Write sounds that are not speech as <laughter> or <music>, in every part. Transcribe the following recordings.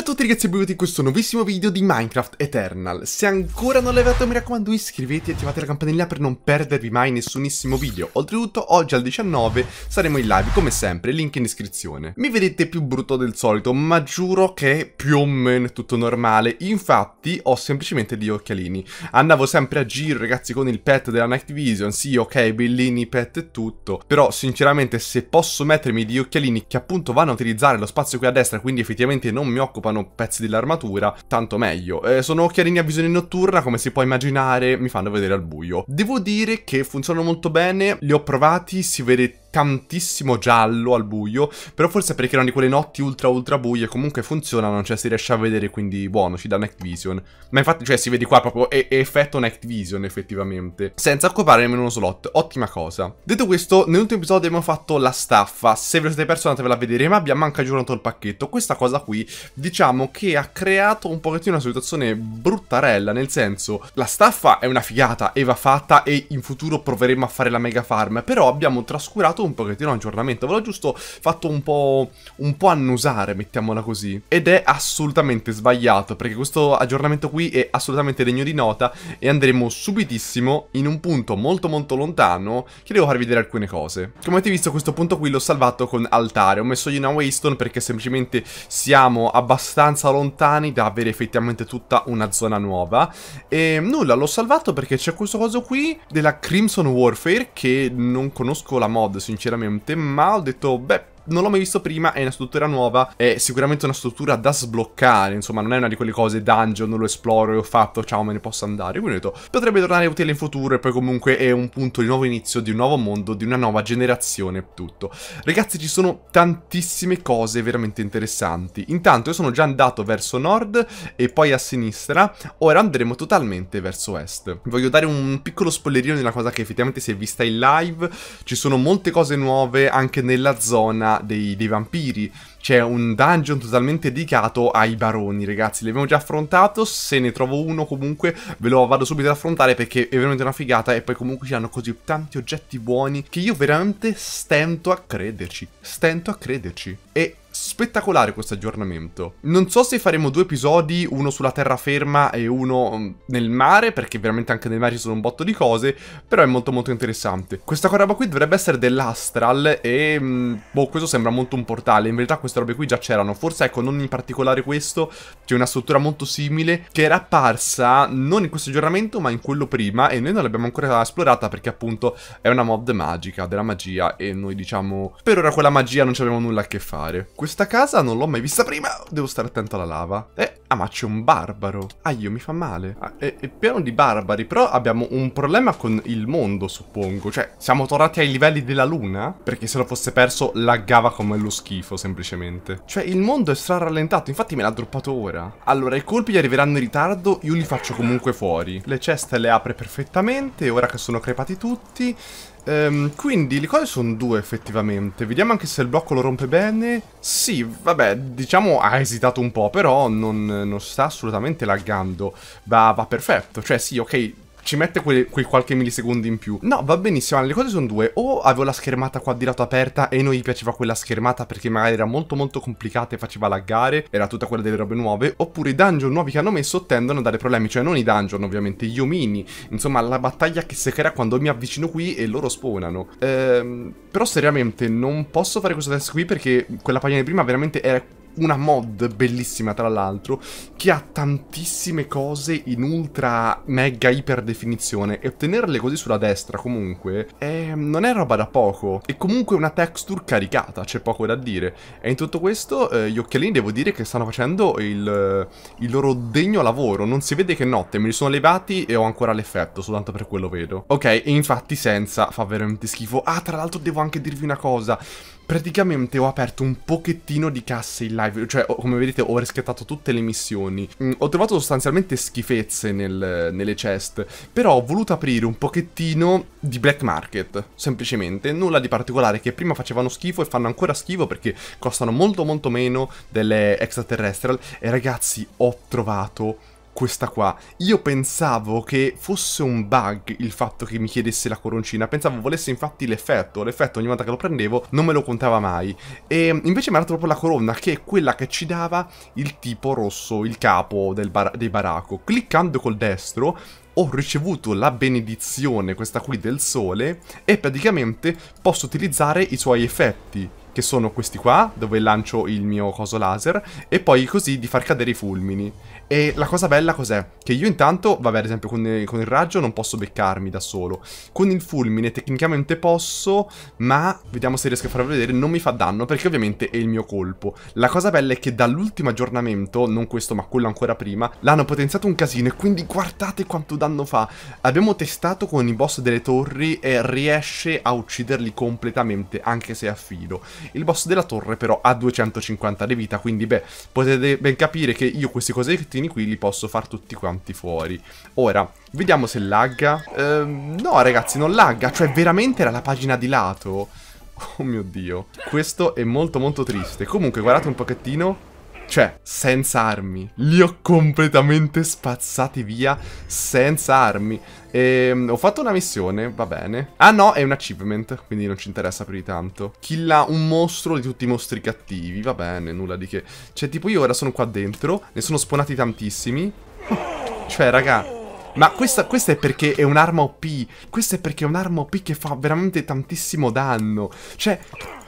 Ciao a tutti ragazzi e benvenuti in questo nuovissimo video di Minecraft Eternal Se ancora non l'avete fatto mi raccomando iscrivetevi e attivate la campanella per non perdervi mai nessunissimo video Oltretutto oggi al 19 saremo in live come sempre, link in descrizione Mi vedete più brutto del solito ma giuro che più o meno è tutto normale Infatti ho semplicemente degli occhialini Andavo sempre a giro ragazzi con il pet della Night Vision Sì ok bellini pet e tutto Però sinceramente se posso mettermi degli occhialini che appunto vanno a utilizzare lo spazio qui a destra Quindi effettivamente non mi occupo sviluppano pezzi dell'armatura, tanto meglio. Eh, sono occhialini a visione notturna, come si può immaginare, mi fanno vedere al buio. Devo dire che funzionano molto bene, li ho provati, si vede tantissimo giallo al buio, però forse perché erano di quelle notti ultra ultra buie, comunque funzionano, cioè si riesce a vedere, quindi buono, ci dà Night Vision. Ma infatti, cioè, si vede qua proprio è, è effetto Night Vision, effettivamente, senza occupare nemmeno uno slot, ottima cosa. Detto questo, nell'ultimo episodio abbiamo fatto la staffa, se ve lo siete perso andatevela a vedere, ma abbiamo anche aggiornato il pacchetto. Questa cosa qui, diciamo che ha creato un pochettino una situazione bruttarella, nel senso, la staffa è una figata e va fatta e in futuro proveremo a fare la mega farm, però abbiamo trascurato dato un pochettino aggiornamento, ve l'ho giusto fatto un po', un po' annusare, mettiamola così. Ed è assolutamente sbagliato, perché questo aggiornamento qui è assolutamente degno di nota e andremo subitissimo in un punto molto molto lontano che devo farvi vedere alcune cose. Come avete visto questo punto qui l'ho salvato con altare, ho messo una waystone perché semplicemente siamo abbastanza lontani da avere effettivamente tutta una zona nuova. E nulla, l'ho salvato perché c'è questo coso qui della Crimson Warfare che non conosco la mod sinceramente, ma ho detto, beh, non l'ho mai visto prima, è una struttura nuova, è sicuramente una struttura da sbloccare, insomma non è una di quelle cose dungeon, non lo esploro e ho fatto, ciao me ne posso andare, quindi ho detto potrebbe tornare utile in futuro e poi comunque è un punto di nuovo inizio, di un nuovo mondo, di una nuova generazione, tutto. Ragazzi ci sono tantissime cose veramente interessanti, intanto io sono già andato verso nord e poi a sinistra, ora andremo totalmente verso est. Voglio dare un piccolo spoilerino di una cosa che effettivamente si è vista in live, ci sono molte cose nuove anche nella zona dei, dei vampiri, c'è un dungeon totalmente dedicato ai baroni, ragazzi. Li abbiamo già affrontato, se ne trovo uno comunque ve lo vado subito ad affrontare perché è veramente una figata e poi comunque ci hanno così tanti oggetti buoni che io veramente stento a crederci. Stento a crederci. E spettacolare questo aggiornamento. Non so se faremo due episodi, uno sulla terraferma e uno mm, nel mare, perché veramente anche nel mare ci sono un botto di cose, però è molto molto interessante. Questa roba qui dovrebbe essere dell'Astral e... Mm, boh, questo sembra molto un portale, in verità questo queste robe qui già c'erano. Forse, ecco, non in particolare questo, c'è una struttura molto simile che era apparsa non in questo aggiornamento, ma in quello prima e noi non l'abbiamo ancora esplorata perché appunto è una mod magica, della magia e noi diciamo per ora con la magia non abbiamo nulla a che fare. Questa casa non l'ho mai vista prima, devo stare attento alla lava. Eh, ah ma c'è un barbaro. Ah, io mi fa male. Ah, è, è pieno di barbari, però abbiamo un problema con il mondo, suppongo. Cioè, siamo tornati ai livelli della luna? Perché se lo fosse perso laggava come lo schifo, semplicemente velocemente. Cioè, il mondo è stra infatti me l'ha droppato ora. Allora, i colpi gli arriveranno in ritardo, io li faccio comunque fuori. Le ceste le apre perfettamente, ora che sono crepati tutti. Um, quindi le cose sono due effettivamente. Vediamo anche se il blocco lo rompe bene. Sì, vabbè, diciamo ha esitato un po', però non, non sta assolutamente laggando. Va, va perfetto. Cioè, sì, ok, ci mette quei, quei, qualche millisecondi in più. No, va benissimo, le cose sono due. O avevo la schermata qua di lato aperta e non gli piaceva quella schermata perché magari era molto molto complicata e faceva laggare, era tutta quella delle robe nuove, oppure i dungeon nuovi che hanno messo tendono a dare problemi, cioè non i dungeon ovviamente, gli omini, insomma la battaglia che si crea quando mi avvicino qui e loro spawnano. Ehm, però seriamente non posso fare questo test qui perché quella pagina di prima veramente era una mod bellissima tra l'altro che ha tantissime cose in ultra mega iper definizione e ottenerle così sulla destra comunque è... non è roba da poco è comunque una texture caricata c'è poco da dire e in tutto questo eh, gli occhialini devo dire che stanno facendo il, eh, il loro degno lavoro non si vede che notte me li sono levati e ho ancora l'effetto soltanto per quello vedo ok e infatti senza fa veramente schifo ah tra l'altro devo anche dirvi una cosa praticamente ho aperto un pochettino di casse in live, cioè come vedete ho riscattato tutte le missioni, mm, ho trovato sostanzialmente schifezze nel, nelle chest, però ho voluto aprire un pochettino di black market, semplicemente, nulla di particolare che prima facevano schifo e fanno ancora schifo perché costano molto molto meno delle extraterrestrial e ragazzi ho trovato questa qua. Io pensavo che fosse un bug il fatto che mi chiedesse la coroncina, pensavo volesse infatti l'effetto, l'effetto ogni volta che lo prendevo non me lo contava mai. E invece mi ha dato proprio la corona, che è quella che ci dava il tipo rosso, il capo bar dei baracco. Cliccando col destro ho ricevuto la benedizione, questa qui del sole, e praticamente posso utilizzare i suoi effetti che sono questi qua, dove lancio il mio coso laser, e poi così di far cadere i fulmini. E la cosa bella cos'è? Che io intanto, vabbè, ad esempio con, eh, con, il raggio non posso beccarmi da solo. Con il fulmine tecnicamente posso, ma vediamo se riesco a farlo vedere, non mi fa danno, perché ovviamente è il mio colpo. La cosa bella è che dall'ultimo aggiornamento, non questo ma quello ancora prima, l'hanno potenziato un casino e quindi guardate quanto danno fa. Abbiamo testato con i boss delle torri e riesce a ucciderli completamente, anche se a filo. Il boss della torre però ha 250 di vita, quindi beh, potete ben capire che io questi cosettini qui li posso far tutti quanti fuori. Ora, vediamo se lagga. Ehm, no ragazzi, non lagga, cioè veramente era la pagina di lato. Oh mio dio, questo è molto molto triste. Comunque guardate un pochettino cioè, senza armi. Li ho completamente spazzati via senza armi. E, ehm, ho fatto una missione, va bene. Ah no, è un achievement, quindi non ci interessa più di tanto. Killa un mostro di tutti i mostri cattivi, va bene, nulla di che. Cioè, tipo io ora sono qua dentro, ne sono spawnati tantissimi. Cioè, raga... Ma questa, questa, è perché è un'arma OP. Questa è perché è un'arma OP che fa veramente tantissimo danno. Cioè,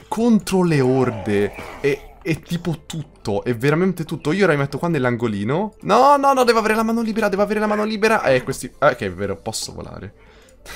contro le orde. E è tipo tutto, è veramente tutto. Io ora mi metto qua nell'angolino. No, no, no, devo avere la mano libera, devo avere la mano libera. Eh, questi... Eh, ok, è vero, posso volare. <laughs>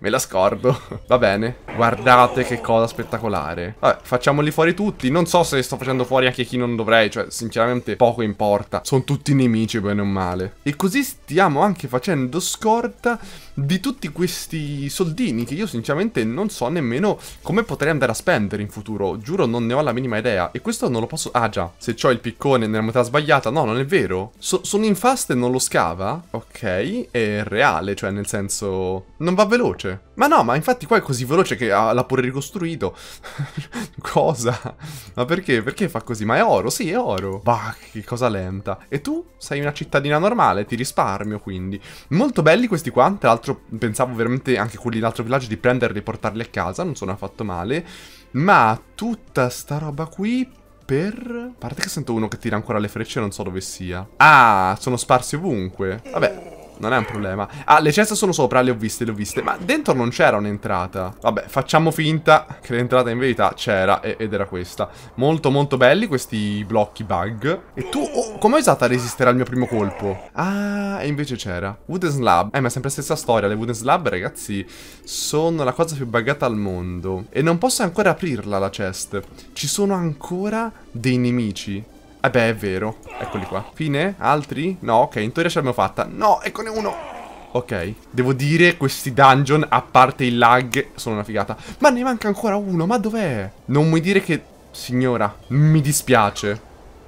Me la scordo. Va bene. Guardate che cosa spettacolare. Vabbè, facciamoli fuori tutti. Non so se sto facendo fuori anche chi non dovrei. Cioè, sinceramente, poco importa. Sono tutti nemici, bene o male. E così stiamo anche facendo scorta di tutti questi soldini che io sinceramente non so nemmeno come potrei andare a spendere in futuro. Giuro, non ne ho la minima idea. E questo non lo posso... Ah, già. Se ho il piccone nella metà sbagliata... No, non è vero. So sono in fast e non lo scava? Ok. È reale, cioè nel senso... Non va veloce. Ma no, ma infatti qua è così veloce che l'ha pure ricostruito. <laughs> cosa? Ma perché? Perché fa così? Ma è oro, sì, è oro. Bah, che cosa lenta. E tu sei una cittadina normale, ti risparmio, quindi. Molto belli questi qua. Tra l'altro pensavo veramente anche quelli d'altro villaggio di prenderli e portarli a casa, non sono affatto male. Ma tutta sta roba qui per... A parte che sento uno che tira ancora le frecce e non so dove sia. Ah, sono sparsi ovunque. Vabbè, non è un problema. Ah, le ceste sono sopra, le ho viste, le ho viste. Ma dentro non c'era un'entrata. Vabbè, facciamo finta che l'entrata in verità c'era ed era questa. Molto, molto belli questi blocchi bug. E tu, oh, come hai usato a resistere al mio primo colpo? Ah, e invece c'era. Wooden slab. Eh, ma è sempre la stessa storia. Le wooden slab, ragazzi, sono la cosa più buggata al mondo. E non posso ancora aprirla la chest. Ci sono ancora dei nemici. Eh beh, è vero. Eccoli qua. Fine? Altri? No, ok, in teoria ce l'abbiamo fatta. No, eccone uno! Ok, devo dire questi dungeon, a parte il lag, sono una figata. Ma ne manca ancora uno, ma dov'è? Non mi dire che... Signora, mi dispiace.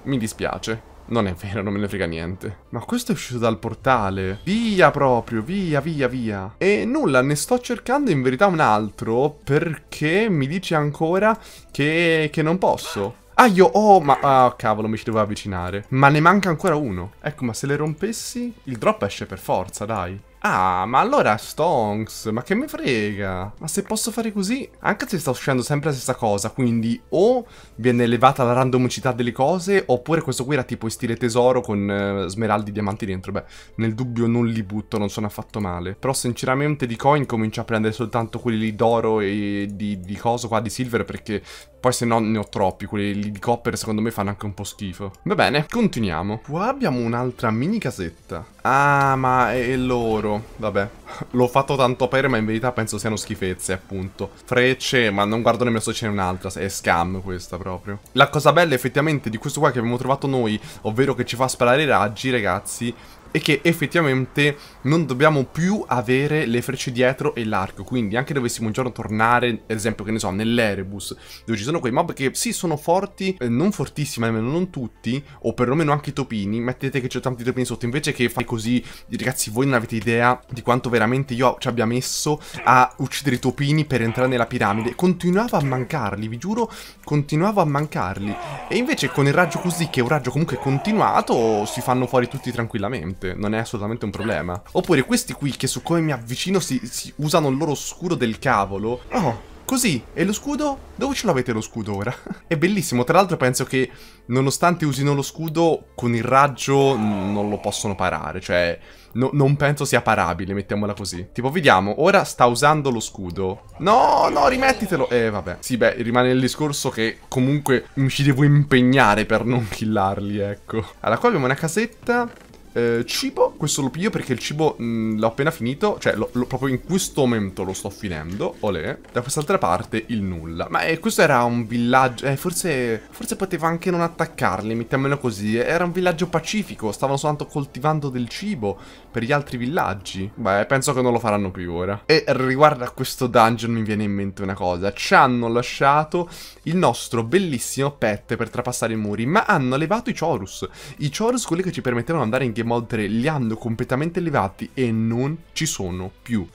Mi dispiace. Non è vero, non me ne frega niente. Ma questo è uscito dal portale. Via proprio, via, via, via. E nulla, ne sto cercando in verità un altro perché mi dice ancora che, che non posso. Ah, io... Oh, ma... Ah, cavolo, mi ci devo avvicinare. Ma ne manca ancora uno. Ecco, ma se le rompessi... Il drop esce per forza, dai. Ah, ma allora Stonks, ma che mi frega? Ma se posso fare così? Anche se sta uscendo sempre la stessa cosa, quindi o viene elevata la randomicità delle cose, oppure questo qui era tipo in stile tesoro con eh, smeraldi e diamanti dentro. Beh, nel dubbio non li butto, non sono affatto male. Però sinceramente di coin comincio a prendere soltanto quelli d'oro e di, di coso qua, di silver, perché poi se no ne ho troppi, quelli di copper secondo me fanno anche un po' schifo. Va bene, continuiamo. Qua abbiamo un'altra mini casetta. Ah, ma è loro euro, vabbè. L'ho fatto tanto per, ma in verità penso siano schifezze, appunto. Frecce, ma non guardo nemmeno se ce n'è un'altra, è scam questa proprio. La cosa bella effettivamente di questo qua che abbiamo trovato noi, ovvero che ci fa sparare i raggi, ragazzi, e che effettivamente non dobbiamo più avere le frecce dietro e l'arco, quindi anche dovessimo un giorno tornare, ad esempio, che ne so, nell'Erebus, dove ci sono quei mob che sì sono forti, eh, non fortissimi almeno non tutti, o perlomeno anche i topini, mettete che c'è tanti topini sotto, invece che fai così, ragazzi voi non avete idea di quanto veramente io ci abbia messo a uccidere i topini per entrare nella piramide, continuavo a mancarli, vi giuro, continuavo a mancarli, e invece con il raggio così, che è un raggio comunque continuato, si fanno fuori tutti tranquillamente gente, non è assolutamente un problema. Oppure questi qui che su come mi avvicino si, si usano il loro scudo del cavolo. Oh, Così, e lo scudo? Dove ce l'avete lo scudo ora? <laughs> è bellissimo, tra l'altro penso che nonostante usino lo scudo, con il raggio non lo possono parare, cioè no, non penso sia parabile, mettiamola così. Tipo, vediamo, ora sta usando lo scudo. No, no, rimettitelo! Eh, vabbè. Sì, beh, rimane il discorso che comunque mi ci devo impegnare per non <laughs> killarli, ecco. Allora, qua abbiamo una casetta eh, cibo, questo lo piglio perché il cibo l'ho appena finito, cioè lo, lo, proprio in questo momento lo sto finendo, olè. Da quest'altra parte il nulla. Ma eh, questo era un villaggio, eh, forse, forse poteva anche non attaccarli, mettiamolo così. Era un villaggio pacifico, stavano soltanto coltivando del cibo per gli altri villaggi. Beh, penso che non lo faranno più ora. E riguardo a questo dungeon mi viene in mente una cosa. Ci hanno lasciato il nostro bellissimo pet per trapassare i muri, ma hanno levato i Chorus. I Chorus quelli che ci permettevano di andare in Game Mode li hanno completamente levati e non ci sono più.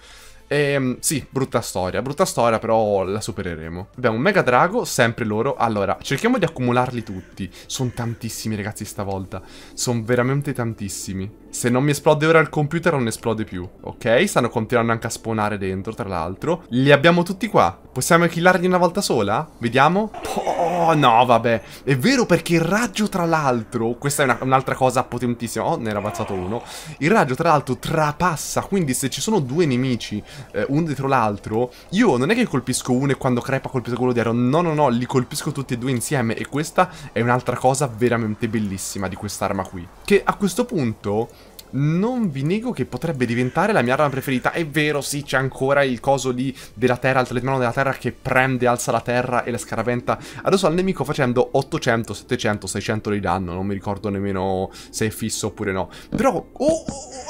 E, ehm, sì, brutta storia, brutta storia, però la supereremo. Abbiamo un Mega Drago, sempre loro. Allora, cerchiamo di accumularli tutti. Sono tantissimi, ragazzi, stavolta. Sono veramente tantissimi. Se non mi esplode ora il computer, non esplode più. Ok, stanno continuando anche a spawnare dentro, tra l'altro. Li abbiamo tutti qua. Possiamo killarli una volta sola? Vediamo. Oh! no, vabbè. È vero perché il raggio, tra l'altro, questa è un'altra un cosa potentissima. Oh, ne era avanzato uno. Il raggio, tra l'altro, trapassa. Quindi se ci sono due nemici, eh, uno dietro l'altro, io non è che colpisco uno e quando crepa colpisco quello di dietro. No, no, no, li colpisco tutti e due insieme. E questa è un'altra cosa veramente bellissima di quest'arma qui. Che a questo punto non vi nego che potrebbe diventare la mia arma preferita. È vero, sì, c'è ancora il coso lì della terra, il talismano della terra che prende, alza la terra e la scaraventa adesso al nemico facendo 800, 700, 600 di danno. Non mi ricordo nemmeno se è fisso oppure no. Però, oh, oh,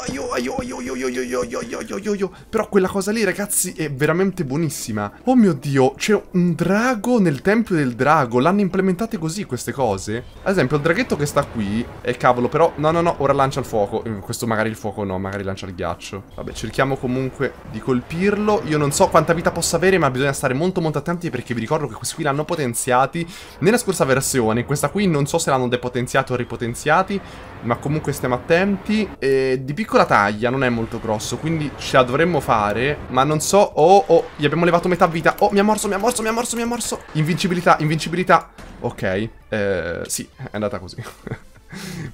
aio, aio, aio, aio, aio, aio, aio, aio, aio, aio. Però quella cosa lì, ragazzi, è veramente buonissima. Oh mio Dio, c'è un drago nel tempio del drago. L'hanno implementate così queste cose? Ad esempio, il draghetto che sta qui, è cavolo, però, no, no, no, ora lancia il fuoco. Questo questo magari il fuoco no, magari lancia il ghiaccio. Vabbè, cerchiamo comunque di colpirlo. Io non so quanta vita possa avere, ma bisogna stare molto molto attenti perché vi ricordo che questi qui l'hanno potenziati nella scorsa versione. Questa qui non so se l'hanno depotenziato o ripotenziati, ma comunque stiamo attenti. E di piccola taglia, non è molto grosso, quindi ce la dovremmo fare, ma non so... Oh, oh, gli abbiamo levato metà vita. Oh, mi ha morso, mi ha morso, mi ha morso, mi ha morso. Invincibilità, invincibilità. Ok, eh, sì, è andata così.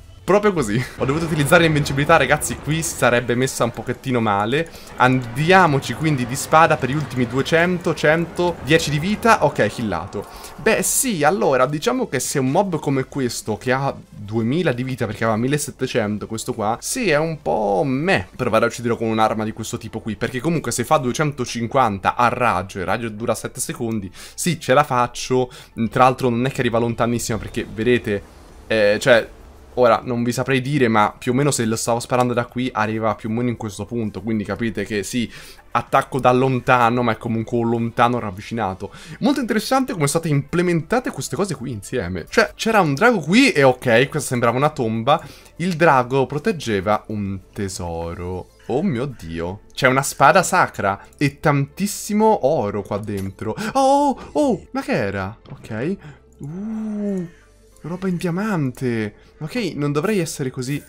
<laughs> Proprio così. Ho dovuto utilizzare l'invincibilità, ragazzi, qui si sarebbe messa un pochettino male. Andiamoci quindi di spada per gli ultimi 200, 100, 10 di vita. Ok, killato. Beh, sì, allora, diciamo che se un mob come questo, che ha 2000 di vita perché aveva 1700, questo qua, sì, è un po' me provare a ucciderlo con un'arma di questo tipo qui. Perché comunque se fa 250 a raggio, e raggio dura 7 secondi, sì, ce la faccio. Tra l'altro non è che arriva lontanissimo perché, vedete... Eh, cioè, Ora, non vi saprei dire, ma più o meno se lo stavo sparando da qui, arriva più o meno in questo punto. Quindi capite che sì, attacco da lontano, ma è comunque un lontano ravvicinato. Molto interessante come sono state implementate queste cose qui insieme. Cioè, c'era un drago qui e ok, questa sembrava una tomba. Il drago proteggeva un tesoro. Oh mio Dio. C'è una spada sacra e tantissimo oro qua dentro. Oh, oh, oh ma che era? Ok. Uh, Roba in diamante. Ok, non dovrei essere così...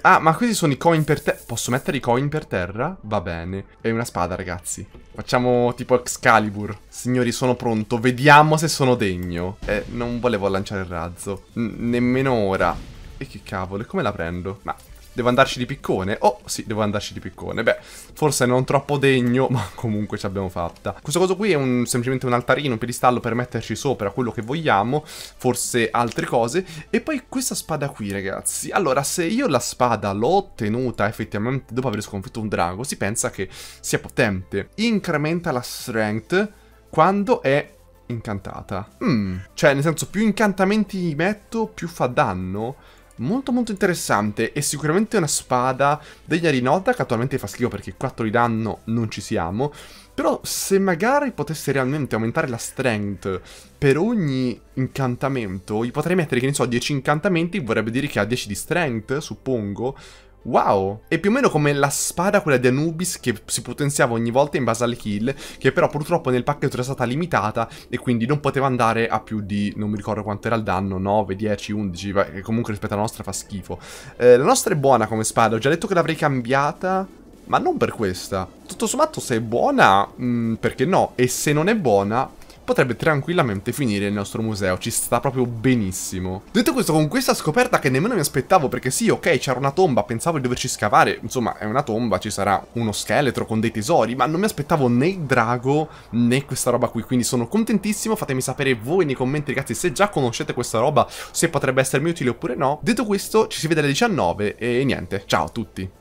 Ah, ma questi sono i coin per terra. Posso mettere i coin per terra? Va bene. È una spada, ragazzi. Facciamo tipo Excalibur. Signori, sono pronto. Vediamo se sono degno. Eh, non volevo lanciare il razzo. N nemmeno ora. E che cavolo, come la prendo? Ma Devo andarci di piccone? Oh, sì, devo andarci di piccone. Beh, forse non troppo degno, <laughs> ma comunque ci abbiamo fatta. Questo coso qui è un, semplicemente un altarino, un piedistallo per metterci sopra quello che vogliamo, forse altre cose. E poi questa spada qui, ragazzi. Allora, se io la spada l'ho ottenuta effettivamente dopo aver sconfitto un drago, si pensa che sia potente. Incrementa la strength quando è incantata. Mm. Cioè, nel senso, più incantamenti metto, più fa danno molto molto interessante e sicuramente una spada degli di nota che attualmente fa schifo perché 4 di danno non ci siamo. Però se magari potesse realmente aumentare la strength per ogni incantamento, gli potrei mettere, che ne so, 10 incantamenti, vorrebbe dire che ha 10 di strength, suppongo, Wow! È più o meno come la spada, quella di Anubis, che si potenziava ogni volta in base alle kill, che però purtroppo nel pacchetto era stata limitata e quindi non poteva andare a più di, non mi ricordo quanto era il danno, 9, 10, 11, che comunque rispetto alla nostra fa schifo. Eh, la nostra è buona come spada, ho già detto che l'avrei cambiata, ma non per questa. Tutto sommato se è buona, mh, mm, perché no? E se non è buona, potrebbe tranquillamente finire il nostro museo, ci sta proprio benissimo. Detto questo, con questa scoperta che nemmeno mi aspettavo, perché sì, ok, c'era una tomba, pensavo di doverci scavare, insomma, è una tomba, ci sarà uno scheletro con dei tesori, ma non mi aspettavo né il drago né questa roba qui, quindi sono contentissimo, fatemi sapere voi nei commenti, ragazzi, se già conoscete questa roba, se potrebbe essermi utile oppure no. Detto questo, ci si vede alle 19 e niente, ciao a tutti.